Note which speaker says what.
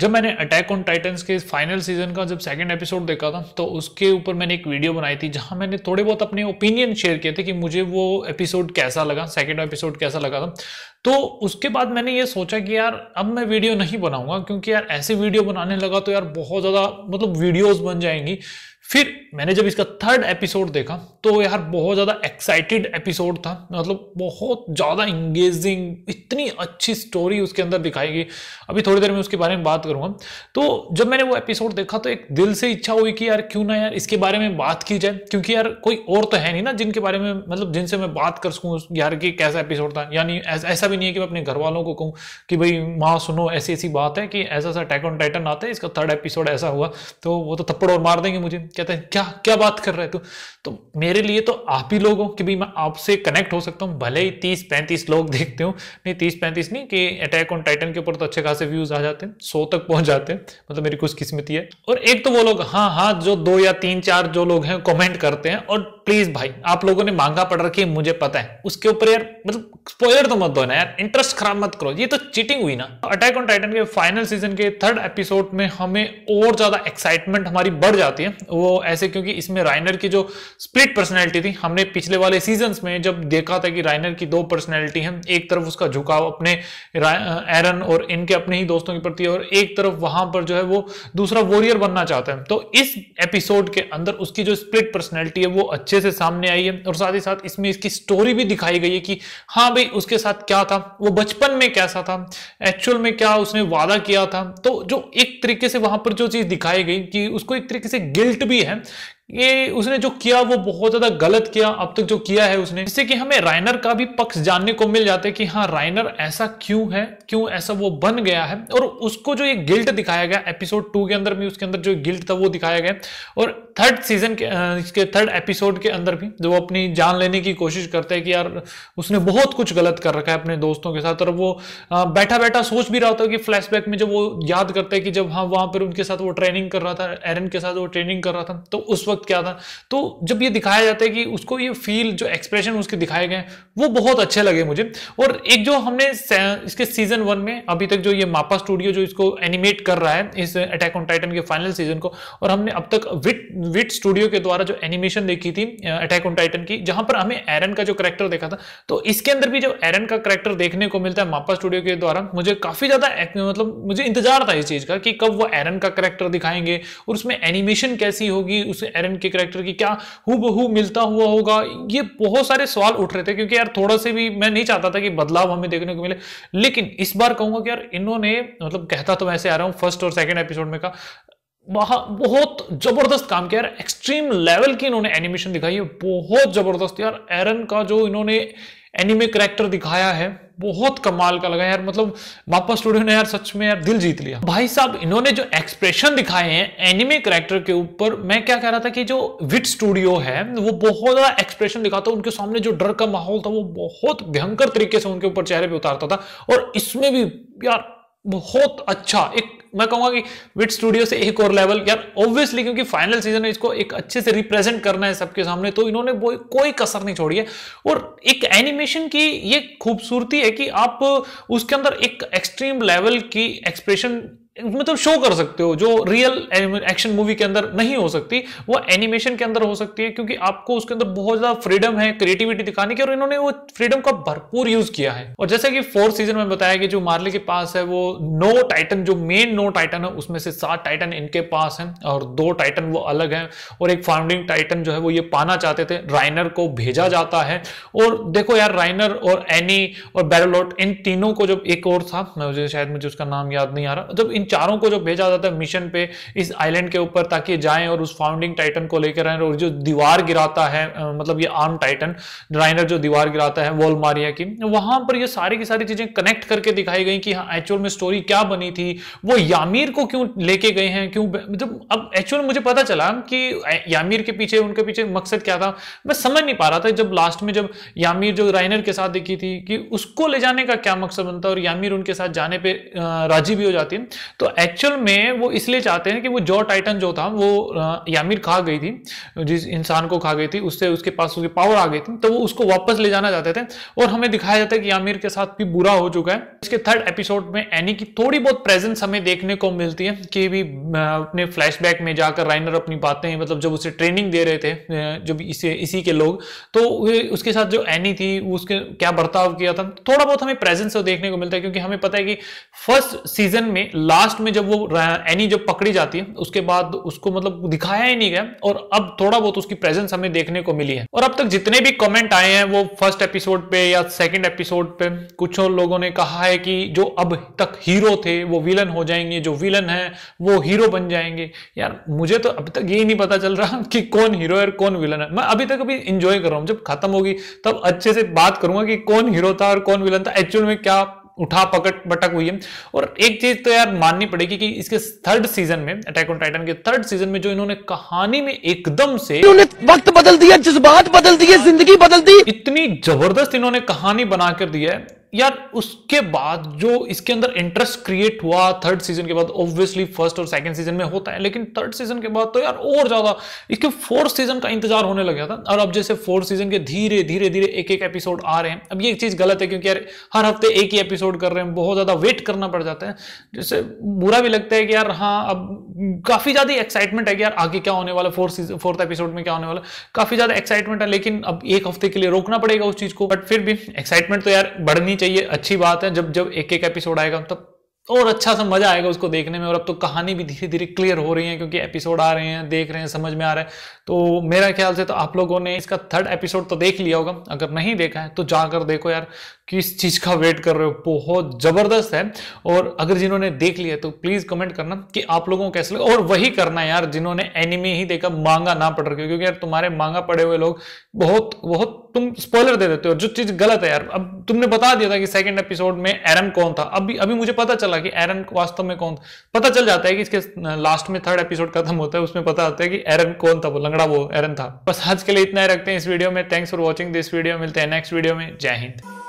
Speaker 1: जब मैंने attack on titans के फाइनल सीजन का जब सेकंड एपिसोड देखा था तो उसके ऊपर मैंने एक वीडियो बनाई थी जहां मैंने थोड़े बहुत अपने ओपिनियन शेयर किए थे कि मुझे वो एपिसोड कैसा लगा सेकंड एपिसोड कैसा लगा था तो उसके बाद मैंने ये सोचा कि यार अब मैं वीडियो नहीं बनाऊंगा क्योंकि यार ऐसे वीडियो बनाने लगा तो यार बहुत ज़्यादा मतलब वीडियोज़ बन जाएंगी फिर मैंने जब इसका थर्ड एपिसोड देखा तो यार बहुत ज़्यादा एक्साइटेड एपिसोड था मतलब बहुत ज़्यादा इंगेजिंग इतनी अच्छी स्टोरी उसके अंदर दिखाई गई अभी थोड़ी देर में उसके बारे में बात करूँगा तो जब मैंने वो एपिसोड देखा तो एक दिल से इच्छा हुई कि यार क्यों ना यार इसके बारे में बात की जाए क्योंकि यार कोई और तो है नहीं ना जिनके बारे में मतलब जिनसे मैं बात कर सकूँ यार कि कैसा एपिसोड था यानी ऐसा भी नहीं है कि मैं अपने घर वालों को कहूँ कि भाई माँ सुनो ऐसी ऐसी बात है कि ऐसा ऐसा टैक ऑन टाइटन आता है इसका थर्ड एपिसोड ऐसा हुआ तो वो तो थप्पड़ और मार देंगे मुझे कहते हैं क्या क्या बात कर रहे तू तो, तो मेरे लिए तो आप ही लोग हो कि भाई मैं आपसे कनेक्ट हो सकता हूँ भले ही तीस पैंतीस लोग देखते हो नहीं तीस पैंतीस नहीं कि अटैक ऑन टाइटन के ऊपर तो अच्छे खासे व्यूज आ जाते हैं सौ तक पहुंच जाते हैं मतलब मेरी कुछ किस्मती है और एक तो वो लोग हाँ हाँ जो दो या तीन चार जो लोग हैं कॉमेंट करते हैं और प्लीज भाई आप लोगों ने मांगा पड़ रखी है मुझे पता है उसके ऊपर यार मतलब स्पॉयर तो मत दो ना यार इंटरेस्ट खराब मत करो ये तो चीटिंग हुई ना अटैक ऑन टाइटन के फाइनल सीजन के थर्ड एपिसोड में हमें और ज्यादा एक्साइटमेंट हमारी बढ़ जाती है वो वो ऐसे क्योंकि इसमें राइनर की जो स्प्लिट पर्सनैलिटी थी हमने पिछले वाले सीजन में जब देखा था कि राइनर की दो पर्सनैलिटी है एक तरफ उसका झुकाव अपने एरन और इनके अपने ही दोस्तों के प्रति और एक तरफ वहां पर जो है वो दूसरा वॉरियर बनना चाहते हैं तो इस एपिसोड के अंदर उसकी जो स्प्लिट पर्सनैलिटी है वो अच्छे से सामने आई है और साथ ही साथ इसमें इसकी स्टोरी भी दिखाई गई है कि हाँ भाई उसके साथ क्या था वो बचपन में कैसा था एक्चुअल में क्या उसने वादा किया था तो जो एक तरीके से वहां पर जो चीज दिखाई गई कि उसको एक तरीके से गिल्ट भी भी है ये उसने जो किया वो बहुत ज्यादा गलत किया अब तक जो किया है उसने जिससे कि हमें राइनर का भी पक्ष जानने को मिल जाता है कि हाँ राइनर ऐसा क्यों है क्यों ऐसा वो बन गया है और उसको जो ये गिल्ट दिखाया गया एपिसोड टू के अंदर भी उसके अंदर जो गिल्ट था वो दिखाया गया और थर्ड सीजन के इसके थर्ड एपिसोड के अंदर भी जो अपनी जान लेने की कोशिश करते हैं कि यार उसने बहुत कुछ गलत कर रखा है अपने दोस्तों के साथ और वो बैठा बैठा सोच भी रहा होता है कि फ्लैशबैक में जब वो याद करते हैं कि जब हाँ वहां पर उनके साथ वो ट्रेनिंग कर रहा था एरन के साथ वो ट्रेनिंग कर रहा था तो उस वक्त वक्त क्या था तो जब ये दिखाया जाता है कि उसको ये फील जो एक्सप्रेशन उसके दिखाए गए वो बहुत अच्छे लगे मुझे और एक जो हमने इसके सीजन वन में अभी तक जो ये मापा स्टूडियो जो इसको एनिमेट कर रहा है इस अटैक ऑन टाइटन के फाइनल सीजन को और हमने अब तक विट विट स्टूडियो के द्वारा जो एनिमेशन देखी थी अटैक ऑन टाइटन की जहां पर हमें एरन का जो करेक्टर देखा था तो इसके अंदर भी जो एरन का करेक्टर देखने को मिलता है मापा स्टूडियो के द्वारा मुझे काफी ज्यादा मतलब मुझे इंतजार था इस चीज का कि कब वो एरन का करेक्टर दिखाएंगे और उसमें एनिमेशन कैसी होगी उस एरन के करेक्टर की क्या हु मिलता हुआ होगा ये बहुत सारे सवाल उठ रहे थे क्योंकि यार थोड़ा से भी मैं नहीं चाहता था कि बदलाव हमें देखने को मिले लेकिन इस बार कहूंगा कि यार इन्होंने मतलब कहता तो वैसे आ रहा हूं फर्स्ट और सेकेंड एपिसोड में कहा बहुत जबरदस्त काम किया यार एक्सट्रीम लेवल की इन्होंने एनिमेशन दिखाई है बहुत जबरदस्त यार एरन का जो इन्होंने एनिमे करेक्टर दिखाया है बहुत कमाल का लगा यार मतलब वापस स्टूडियो ने यार सच में यार दिल जीत लिया भाई साहब इन्होंने जो एक्सप्रेशन दिखाए हैं एनिमे करेक्टर के ऊपर मैं क्या कह रहा था कि जो विट स्टूडियो है वो बहुत ज्यादा एक्सप्रेशन दिखाता उनके सामने जो डर का माहौल था वो बहुत भयंकर तरीके से उनके ऊपर चेहरे पर उतारता था और इसमें भी यार बहुत अच्छा एक मैं कहूंगा कि विट स्टूडियो से एक और लेवल यार ऑब्वियसली क्योंकि फाइनल सीजन है इसको एक अच्छे से रिप्रेजेंट करना है सबके सामने तो इन्होंने कोई कसर नहीं छोड़ी है और एक एनिमेशन की ये खूबसूरती है कि आप उसके अंदर एक एक्सट्रीम लेवल की एक्सप्रेशन मतलब शो कर सकते हो जो रियल एक्शन मूवी के अंदर नहीं हो सकती वो एनिमेशन के अंदर हो सकती है क्योंकि आपको उसके अंदर बहुत ज्यादा फ्रीडम है क्रिएटिविटी दिखाने की और इन्होंने वो फ्रीडम का भरपूर यूज किया है और जैसे कि फोर्थ सीजन में बताया कि जो मार्ले के पास है वो नो टाइटन जो मेन नो टाइटन है उसमें से सात टाइटन इनके पास है और दो टाइटन वो अलग है और एक फाउंडिंग टाइटन जो है वो ये पाना चाहते थे राइनर को भेजा जाता है और देखो यार राइनर और एनी और बैरोलॉट इन तीनों को जब एक और था मैं शायद मुझे उसका नाम याद नहीं आ रहा जब इन इन चारों को जो भेजा जाता है मिशन पे इस आइलैंड के ऊपर ताकि जाएं और उस फाउंडिंग टाइटन को लेकर आए और जो दीवार गिराता है मतलब ये आर्म टाइटन राइनर जो दीवार गिराता है वॉल मारिया की वहां पर ये सारी की सारी चीजें कनेक्ट करके दिखाई गई कि हाँ एक्चुअल में स्टोरी क्या बनी थी वो यामीर को क्यों लेके गए हैं क्यों मतलब अब एक्चुअल मुझे पता चला कि यामीर के पीछे उनके पीछे मकसद क्या था मैं समझ नहीं पा रहा था जब लास्ट में जब यामीर जो राइनर के साथ दिखी थी कि उसको ले जाने का क्या मकसद बनता है और यामीर उनके साथ जाने पे राजी भी हो जाती है तो एक्चुअल में वो इसलिए चाहते हैं कि वो जॉ टाइटन जो था वो यामिर खा गई थी जिस इंसान को खा गई थी उससे उसके पास उसकी पावर आ गई थी तो वो उसको वापस ले जाना चाहते थे और हमें दिखाया जाता है कि यामिर के साथ भी बुरा हो चुका है इसके थर्ड एपिसोड में एनी की थोड़ी बहुत प्रेजेंस हमें देखने को मिलती है कि भी अपने फ्लैश में जाकर राइनर अपनी बातें मतलब जब उसे ट्रेनिंग दे रहे थे जब इसे इसी के लोग तो उसके साथ जो एनी थी उसके क्या बर्ताव किया था थोड़ा बहुत हमें प्रेजेंस तो देखने को मिलता है क्योंकि हमें पता है कि फर्स्ट सीजन में लास्ट लास्ट में जब वो एनी जब पकड़ी जाती है उसके बाद उसको मतलब दिखाया ही नहीं गया और अब थोड़ा बहुत उसकी प्रेजेंस हमें देखने को मिली है और अब तक जितने भी कमेंट आए हैं वो फर्स्ट एपिसोड पे या सेकंड एपिसोड पे कुछ और लोगों ने कहा है कि जो अब तक हीरो थे वो विलन हो जाएंगे जो विलन है वो हीरो बन जाएंगे यार मुझे तो अब तक ये नहीं पता चल रहा कि कौन हीरो है और कौन विलन है मैं अभी तक अभी इंजॉय कर रहा हूँ जब खत्म होगी तब अच्छे से बात करूंगा कि कौन हीरो था और कौन विलन था एक्चुअल में क्या उठा पकट बटक हुई है और एक चीज तो यार माननी पड़ेगी कि इसके थर्ड सीजन में अटैक ऑन टाइटन के थर्ड सीजन में जो इन्होंने कहानी में एकदम से इन्होंने वक्त बदल दिया जज्बात बदल दिए जिंदगी बदल दी इतनी जबरदस्त इन्होंने कहानी बना कर दी है यार उसके बाद जो इसके अंदर इंटरेस्ट क्रिएट हुआ थर्ड सीजन के बाद ऑब्वियसली फर्स्ट और सेकंड सीजन में होता है लेकिन थर्ड सीजन के बाद तो यार और ज्यादा इसके फोर्थ सीजन का इंतजार होने लग गया था और अब जैसे फोर्थ सीजन के धीरे धीरे धीरे एक एक एपिसोड आ रहे हैं अब ये एक चीज गलत है क्योंकि यार हर हफ्ते एक ही एपिसोड कर रहे हैं बहुत ज्यादा वेट करना पड़ जाता है जैसे बुरा भी लगता है कि यार हाँ अब काफी ज्यादा एक्साइटमेंट है कि यार आगे क्या होने वाला फोर्थ सीजन फोर्थ एपिसोड में क्या होने वाला काफी ज्यादा एक्साइटमेंट है लेकिन अब एक हफ्ते के लिए रोकना पड़ेगा उस चीज को बट फिर भी एक्साइटमेंट तो यार बढ़नी चाहिए अच्छी बात है जब जब एक एक एपिसोड आएगा तब और अच्छा सा मजा आएगा उसको देखने में और अब तो कहानी भी धीरे धीरे क्लियर हो रही है क्योंकि एपिसोड आ रहे हैं देख रहे हैं समझ में आ रहा है तो मेरा ख्याल से तो आप लोगों ने इसका थर्ड एपिसोड तो देख लिया होगा अगर नहीं देखा है तो जाकर देखो यार किस चीज़ का वेट कर रहे हो बहुत ज़बरदस्त है और अगर जिन्होंने देख लिया तो प्लीज़ कमेंट करना कि आप लोगों को कैसे लगा और वही करना यार जिन्होंने एनिमे ही देखा मांगा ना पढ़ रखे क्योंकि यार तुम्हारे मांगा पड़े हुए लोग बहुत बहुत तुम स्पॉइलर दे देते हो जो चीज़ गलत है यार अब तुमने बता दिया था कि सेकेंड एपिसोड में एरम कौन था अभी अभी मुझे पता चला चला कि एरन वास्तव में कौन पता चल जाता है कि इसके लास्ट में थर्ड एपिसोड खत्म होता है उसमें पता होता है कि एरन कौन था वो लंगड़ा वो एरन था बस आज के लिए इतना ही रखते हैं इस वीडियो में thanks for watching this video मिलते हैं नेक्स्ट वीडियो में जय हिंद